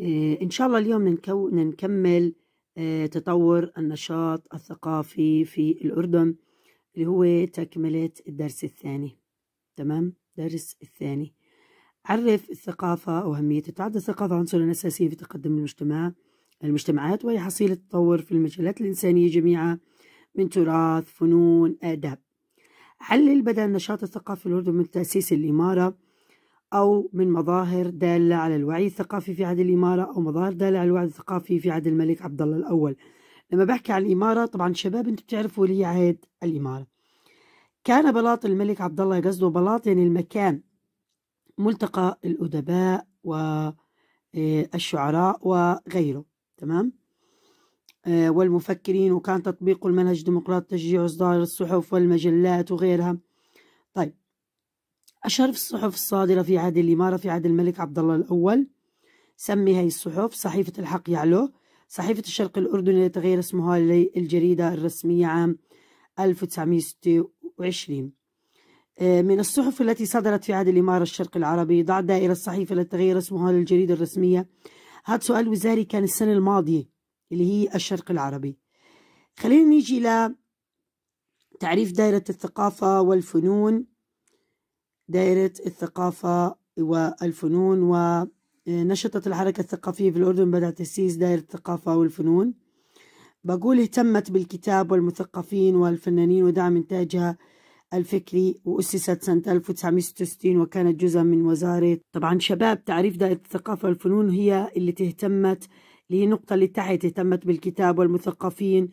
آه، إن شاء الله اليوم نكو نكمل آه، تطور النشاط الثقافي في الأردن اللي هو تكملة الدرس الثاني تمام درس الثاني عرف الثقافة وأهمية تعد الثقافة عنصرا أساسيا في تقدم المجتمع المجتمعات وهي حصيلة تطور في المجالات الإنسانية جميعا من تراث فنون آداب علل بدأ النشاط الثقافي الأردن من تأسيس الإمارة أو من مظاهر دالة على الوعي الثقافي في عهد الإمارة أو مظاهر دالة على الوعي الثقافي في عهد الملك عبد الله الأول لما بحكي عن الإمارة طبعا شباب أنتم بتعرفوا لي عهد الإمارة كان بلاط الملك عبد الله قصده بلاط يعني المكان ملتقى الأدباء والشعراء آه، وغيره تمام آه، والمفكرين وكان تطبيق المنهج الديمقراطي تشجيع إصدار الصحف والمجلات وغيرها طيب أشرف الصحف الصادرة في عهد الإمارة في عهد الملك عبد الله الأول سمي هاي الصحف صحيفة الحق يعلو صحيفة الشرق الأردني التي تغير اسمها للجريدة الرسمية عام 1926 آه، من الصحف التي صدرت في عهد الإمارة الشرق العربي ضع دائرة الصحيفة التي تغير اسمها للجريدة الرسمية هذا سؤال وزاري كان السنة الماضية اللي هي الشرق العربي خلينا نيجي إلى تعريف دائرة الثقافة والفنون دائرة الثقافة والفنون ونشطت آه، الحركة الثقافية في الأردن بدأت تأسيس دائرة الثقافة والفنون بقول اهتمت بالكتاب والمثقفين والفنانين ودعم إنتاجها الفكري وأسست سنة 1966 وكانت جزء من وزارة طبعا شباب تعريف دائرة الثقافة والفنون هي اللي تهتمت اللي هي النقطة اللي تحت اهتمت بالكتاب والمثقفين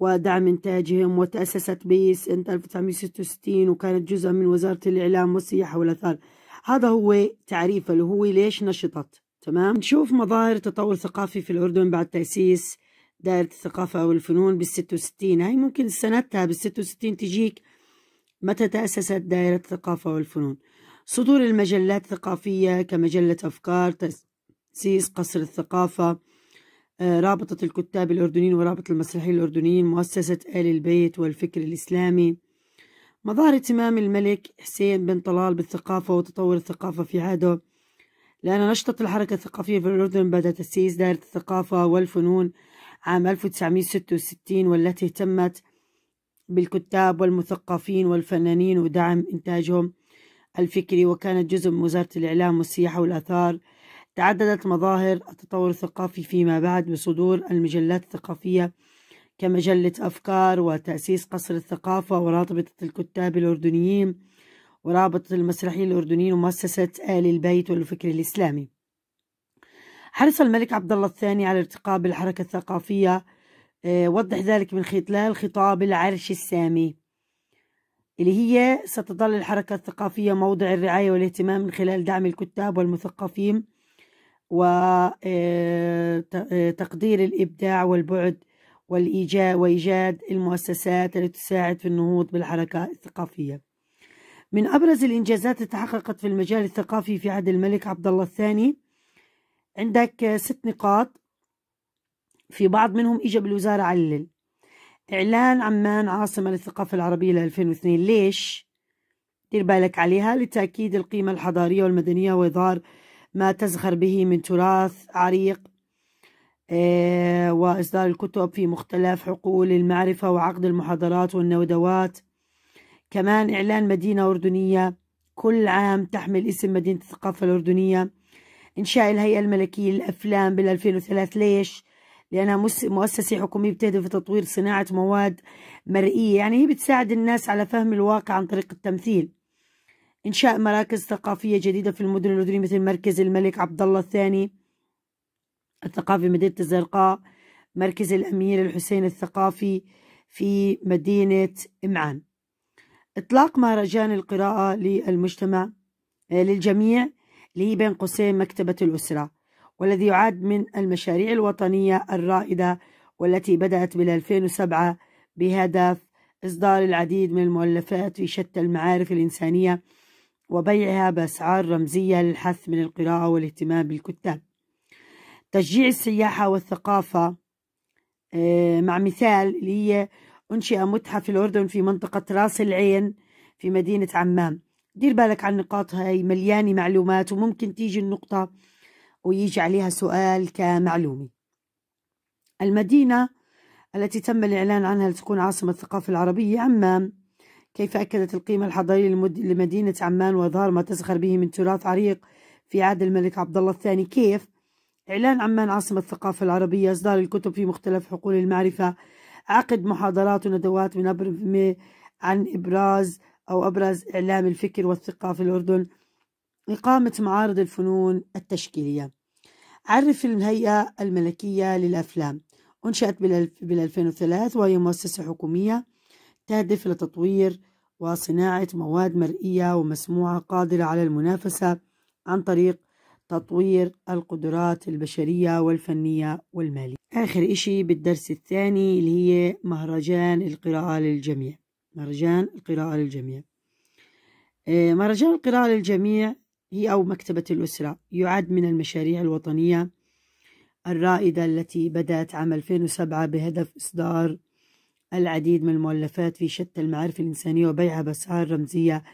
ودعم إنتاجهم وتأسست بيس سنة 1966 وكانت جزء من وزارة الإعلام والسياحة والأثار هذا هو تعريفه اللي هو ليش نشطت تمام نشوف مظاهر تطور ثقافي في الأردن بعد تأسيس دائرة الثقافة والفنون بال 66 هاي ممكن سنتها بال 66 تجيك متى تأسست دائرة الثقافة والفنون صدور المجلات الثقافية كمجلة أفكار تأسيس قصر الثقافة آه، رابطة الكتاب الأردنيين ورابطة المسرحيين الأردنيين مؤسسة آل البيت والفكر الإسلامي مظاهر اهتمام الملك حسين بن طلال بالثقافة وتطور الثقافة في عهده لأن نشطت الحركة الثقافية في الأردن بعد تأسيس دائرة الثقافة والفنون عام 1966 والتي اهتمت بالكتاب والمثقفين والفنانين ودعم إنتاجهم الفكري وكانت جزء من وزارة الإعلام والسياحة والآثار تعددت مظاهر التطور الثقافي فيما بعد بصدور المجلات الثقافية كمجلة أفكار وتأسيس قصر الثقافة ورابطة الكتاب الأردنيين ورابطة المسرحيين الأردنيين ومؤسسة آل البيت والفكر الإسلامي حرص الملك عبد الله الثاني على ارتقاء بالحركة الثقافية آه، وضح ذلك من خلال خطاب العرش السامي اللي هي ستظل الحركة الثقافية موضع الرعاية والاهتمام من خلال دعم الكتاب والمثقفين وتقدير آه، آه، الإبداع والبعد وإيجاد المؤسسات التي تساعد في النهوض بالحركة الثقافية من أبرز الإنجازات التي تحققت في المجال الثقافي في عهد الملك عبد الله الثاني عندك ست نقاط في بعض منهم إجا بالوزارة علل إعلان عمان عاصمة للثقافة العربية ل 2002 ليش؟ دير بالك عليها لتأكيد القيمة الحضارية والمدنية وإظهار ما تزخر به من تراث عريق آه، وإصدار الكتب في مختلف حقول المعرفة وعقد المحاضرات والندوات كمان إعلان مدينة أردنية كل عام تحمل اسم مدينة الثقافة الأردنية إنشاء الهيئة الملكية للأفلام بال2003 ليش؟ لأنها مؤسسة حكومية بتهدف تطوير صناعة مواد مرئية يعني هي بتساعد الناس على فهم الواقع عن طريق التمثيل إنشاء مراكز ثقافية جديدة في المدن الأردنية مثل مركز الملك عبد الله الثاني الثقافي مدينة الزرقاء مركز الأمير الحسين الثقافي في مدينة إمعان إطلاق مهرجان القراءة للمجتمع آه، للجميع اللي هي بين قوسين مكتبة الأسرة والذي يعد من المشاريع الوطنية الرائدة والتي بدأت بال 2007 بهدف إصدار العديد من المؤلفات في شتى المعارف الإنسانية وبيعها بأسعار رمزية للحث من القراءة والاهتمام بالكتاب تشجيع السياحة والثقافة آه، مع مثال اللي هي أنشئ متحف الأردن في منطقة راس العين في مدينة عمام دير بالك على النقاط هاي مليانة معلومات وممكن تيجي النقطة ويجي عليها سؤال كمعلومة المدينة التي تم الإعلان عنها لتكون عاصمة الثقافة العربية عمام كيف أكدت القيمة الحضارية لمدينة عمان وإظهار ما تزخر به من تراث عريق في عهد الملك عبد الله الثاني كيف؟ إعلان عمان عاصمة الثقافة العربية إصدار الكتب في مختلف حقول المعرفة عقد محاضرات وندوات من أبر... عن إبراز أو أبرز إعلام الفكر والثقة في الأردن إقامة معارض الفنون التشكيلية عرف الهيئة الملكية للأفلام أنشأت بال 2003 وهي مؤسسة حكومية تهدف لتطوير وصناعة مواد مرئية ومسموعة قادرة على المنافسة عن طريق تطوير القدرات البشرية والفنية والمالية آخر إشي بالدرس الثاني اللي هي مهرجان القراءة للجميع مهرجان القراءة للجميع آه، مهرجان القراءة للجميع هي أو مكتبة الأسرة يعد من المشاريع الوطنية الرائدة التي بدأت عام 2007 بهدف إصدار العديد من المؤلفات في شتى المعارف الإنسانية وبيعها بأسعار رمزية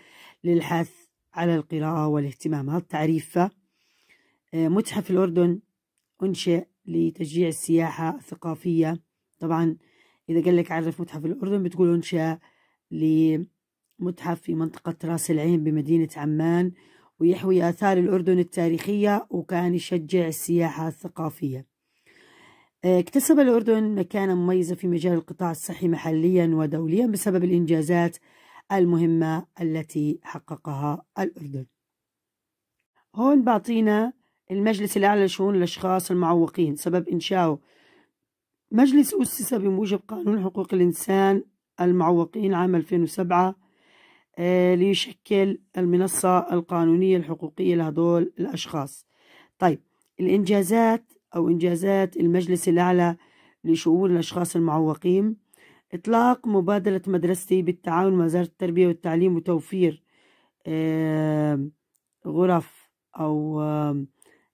للحث على القراءة والاهتمام هذا التعريف آه، متحف الأردن أنشئ لتشجيع السياحة الثقافية طبعا إذا قال لك عرف متحف الأردن بتقول أنشئ لمتحف في منطقة راس العين بمدينة عمان ويحوي آثار الأردن التاريخية وكان يشجع السياحة الثقافية آه، اكتسب الأردن مكانة مميزة في مجال القطاع الصحي محليا ودوليا بسبب الإنجازات المهمة التي حققها الأردن هون بعطينا المجلس الأعلى لشؤون الأشخاص المعوقين سبب إنشاؤه مجلس أسس بموجب قانون حقوق الإنسان المعوقين عام 2007 آه، ليشكل المنصة القانونية الحقوقية لهدول الأشخاص طيب الإنجازات أو إنجازات المجلس الأعلى لشؤون الأشخاص المعوقين إطلاق مبادرة مدرستي بالتعاون مع وزارة التربية والتعليم وتوفير غرف أو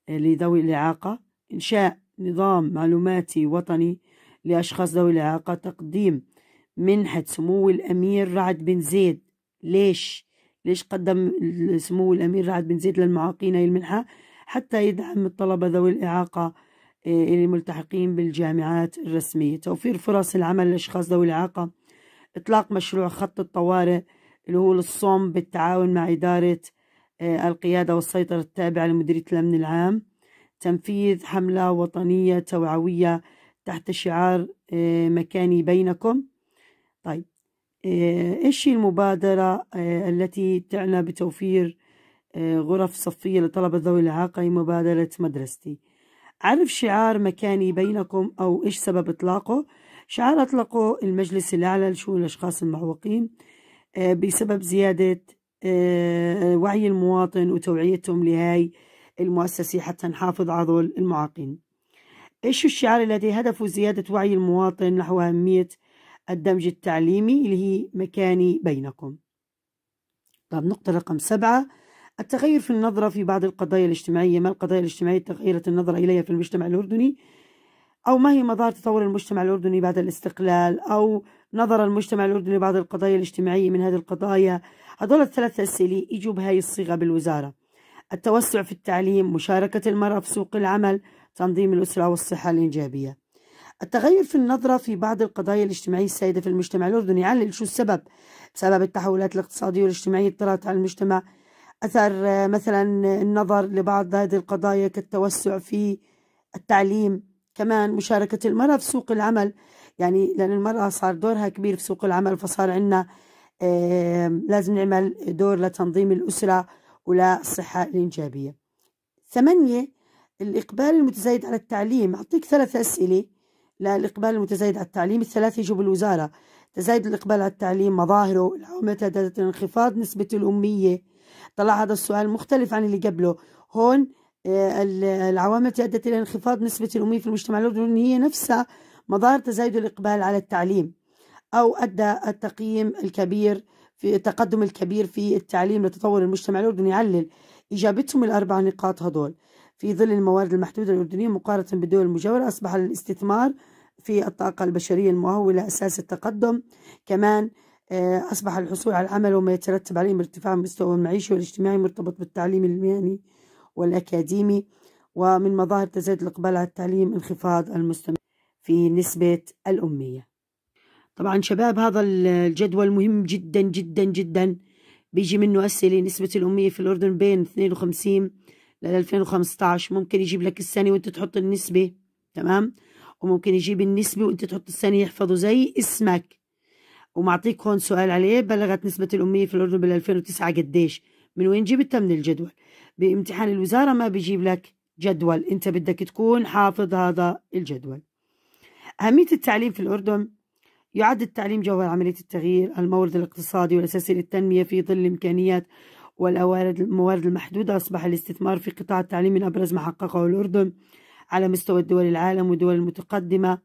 لذوي الإعاقة إنشاء نظام معلوماتي وطني لأشخاص ذوي الإعاقة تقديم منحة سمو الأمير رعد بن زيد ليش؟ ليش قدم سمو الأمير رعد بن زيد للمعاقين هي المنحة؟ حتى يدعم الطلبة ذوي الإعاقة إيه، الملتحقين بالجامعات الرسمية توفير فرص العمل للأشخاص ذوي الإعاقة إطلاق مشروع خط الطوارئ اللي هو للصوم بالتعاون مع إدارة إيه، القيادة والسيطرة التابعة لمديرية الأمن العام تنفيذ حملة وطنية توعوية تحت شعار إيه، مكاني بينكم طيب إيش المبادرة التي تعنى بتوفير غرف صفية لطلبة ذوي الإعاقة هي مبادرة مدرستي عرف شعار مكاني بينكم أو إيش سبب إطلاقه شعار أطلقه المجلس الأعلى لشؤون الأشخاص المعوقين آه، بسبب زيادة آه، وعي المواطن وتوعيتهم لهاي المؤسسة حتى نحافظ على هذول المعاقين إيش الشعار الذي هدفه زيادة وعي المواطن نحو أهمية الدمج التعليمي اللي هي مكاني بينكم طب نقطة رقم سبعة التغير في النظرة في بعض القضايا الاجتماعية ما القضايا الاجتماعية تغيرت النظرة إليها في المجتمع الأردني أو ما هي مظاهر تطور المجتمع الأردني بعد الاستقلال أو نظر المجتمع الأردني لبعض القضايا الاجتماعية من هذه القضايا هذول الثلاث أسئلة يجوا بهاي الصيغة بالوزارة التوسع في التعليم مشاركة المرأة في سوق العمل تنظيم الأسرة والصحة الإنجابية التغير في النظرة في بعض القضايا الاجتماعية السائدة في المجتمع الأردني علل شو السبب؟ بسبب التحولات الاقتصادية والاجتماعية طرأت على المجتمع أثر مثلا النظر لبعض هذه القضايا كالتوسع في التعليم كمان مشاركة المرأة في سوق العمل يعني لأن المرأة صار دورها كبير في سوق العمل فصار عندنا لازم نعمل دور لتنظيم الأسرة وللصحة الإنجابية ثمانية الإقبال المتزايد على التعليم أعطيك ثلاث أسئلة للإقبال المتزايد على التعليم الثلاثة يجوا بالوزارة تزايد الإقبال على التعليم مظاهره العوامل تزايد انخفاض نسبة الأمية طلع هذا السؤال مختلف عن اللي قبله هون آه، العوامل التي أدت إلى انخفاض نسبة الأمية في المجتمع الأردني هي نفسها مظاهر تزايد الإقبال على التعليم أو أدى التقييم الكبير في التقدم الكبير في التعليم لتطور المجتمع الأردني يعلل إجابتهم الأربع نقاط هذول في ظل الموارد المحدودة الأردنية مقارنة بالدول المجاورة أصبح الاستثمار في الطاقة البشرية المهولة أساس التقدم كمان آه، أصبح الحصول على العمل وما يترتب عليه من ارتفاع مستوى المعيشة والاجتماعي مرتبط بالتعليم المهني والأكاديمي ومن مظاهر تزايد الإقبال على التعليم انخفاض المستمر في نسبة الأمية طبعا شباب هذا الجدول مهم جدا جدا جدا بيجي منه أسئلة نسبة الأمية في الأردن بين 52 لل 2015 ممكن يجيب لك السنة وأنت تحط النسبة تمام وممكن يجيب النسبة وأنت تحط السنة يحفظه زي اسمك ومعطيك هون سؤال عليه بلغت نسبة الأمية في الأردن بال 2009 قديش من وين جبتها من الجدول بامتحان الوزارة ما بيجيب لك جدول أنت بدك تكون حافظ هذا الجدول أهمية التعليم في الأردن يعد التعليم جوهر عملية التغيير المورد الاقتصادي والأساسي للتنمية في ظل الإمكانيات والموارد الموارد المحدودة أصبح الاستثمار في قطاع التعليم من أبرز ما حققه الأردن على مستوى الدول العالم والدول المتقدمة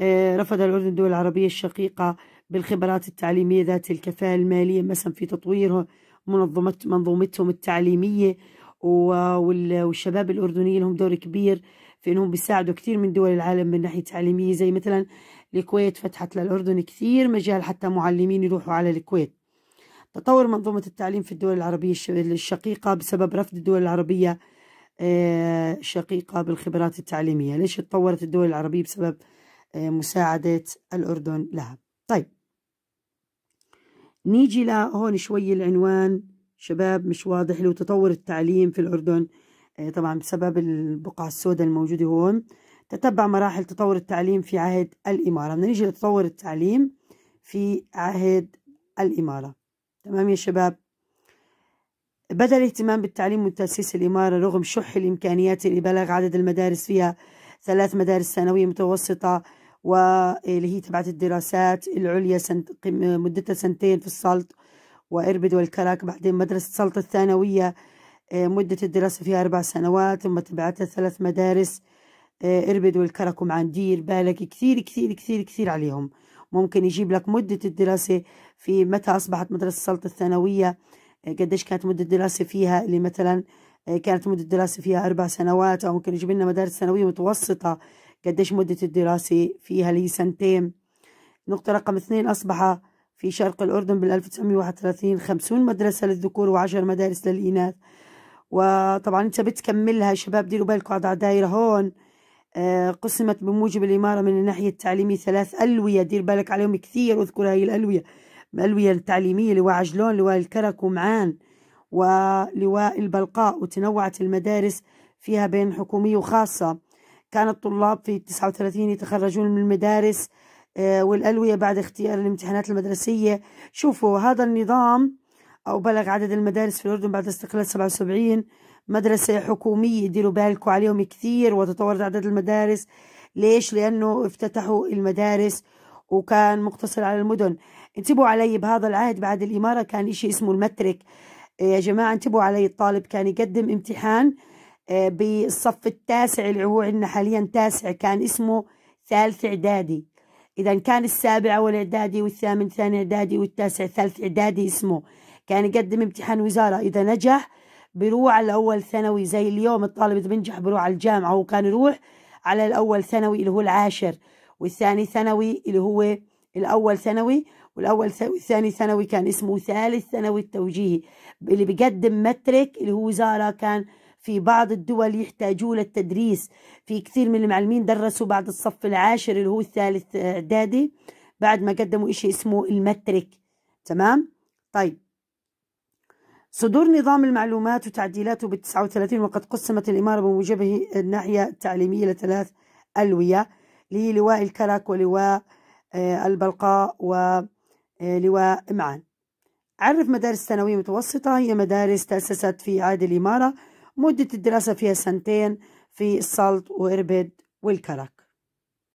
آه، رفض الأردن الدول العربية الشقيقة بالخبرات التعليمية ذات الكفاءة المالية مثلا في تطوير منظمة منظومتهم التعليمية والشباب الأردنيين لهم دور كبير في أنهم بيساعدوا كثير من دول العالم من ناحية تعليمية زي مثلا الكويت فتحت للأردن كثير مجال حتى معلمين يروحوا على الكويت تطور منظومة التعليم في الدول العربية الشقيقة بسبب رفض الدول العربية الشقيقة آه، بالخبرات التعليمية ليش تطورت الدول العربية بسبب آه، مساعدة الأردن لها طيب نيجي لهون شوي العنوان شباب مش واضح له تطور التعليم في الأردن آه، طبعا بسبب البقعة السوداء الموجودة هون تتبع مراحل تطور التعليم في عهد الإمارة بدنا نيجي لتطور التعليم في عهد الإمارة تمام يا شباب بدأ الاهتمام بالتعليم من تأسيس الإمارة رغم شح الإمكانيات اللي بلغ عدد المدارس فيها ثلاث مدارس ثانوية متوسطة واللي هي تبعت الدراسات العليا سنت مدتها سنتين في السلط وإربد والكرك بعدين مدرسة السلط الثانوية آه، مدة الدراسة فيها أربع سنوات ثم تبعتها ثلاث مدارس آه، إربد والكرك ومعندير بالك كثير كثير كثير كثير عليهم ممكن يجيب لك مدة الدراسة في متى أصبحت مدرسة السلطة الثانوية آه، قديش كانت مدة الدراسة فيها اللي مثلا كانت مدة الدراسة فيها أربع سنوات أو ممكن يجيب لنا مدارس ثانوية متوسطة قديش مدة الدراسة فيها لي سنتين نقطة رقم اثنين أصبح في شرق الأردن بال 1931 50 مدرسة للذكور و10 مدارس للإناث وطبعا انت بتكملها شباب ديروا بالكم على دايرة هون آه، قسمت بموجب الإمارة من الناحية التعليمية ثلاث ألوية دير بالك عليهم كثير أذكر هاي الألوية الألوية التعليمية لواء عجلون لواء الكرك ومعان ولواء البلقاء وتنوعت المدارس فيها بين حكومية وخاصة كان الطلاب في 39 يتخرجون من المدارس آه، والألوية بعد اختيار الامتحانات المدرسية شوفوا هذا النظام أو بلغ عدد المدارس في الأردن بعد استقلال 77 مدرسة حكومية ديروا بالكم عليهم كثير وتطورت عدد المدارس ليش؟ لأنه افتتحوا المدارس وكان مقتصر على المدن انتبهوا علي بهذا العهد بعد الإمارة كان إشي اسمه المترك آه، يا جماعة انتبهوا علي الطالب كان يقدم امتحان آه، بالصف التاسع اللي هو عندنا حاليا تاسع كان اسمه ثالث إعدادي إذا كان السابع أول إعدادي والثامن ثاني إعدادي والتاسع ثالث إعدادي اسمه كان يقدم امتحان وزارة إذا نجح بروح على الأول ثانوي زي اليوم الطالب إذا بنجح بروح على الجامعة وكان يروح على الأول ثانوي اللي هو العاشر والثاني ثانوي اللي هو الأول ثانوي والأول والثاني ثانوي كان اسمه ثالث ثانوي التوجيهي اللي بيقدم مترك اللي هو وزارة كان في بعض الدول يحتاجوا للتدريس في كثير من المعلمين درسوا بعد الصف العاشر اللي هو الثالث اعدادي بعد ما قدموا شيء اسمه المترك تمام طيب صدور نظام المعلومات وتعديلاته بال 39 وقد قسمت الإمارة بموجبه الناحية التعليمية لثلاث ألوية اللي لواء الكرك ولواء آه، البلقاء ولواء آه، معان عرف مدارس ثانوية متوسطة هي مدارس تأسست في عهد الإمارة مدة الدراسة فيها سنتين في السلط وإربد والكرك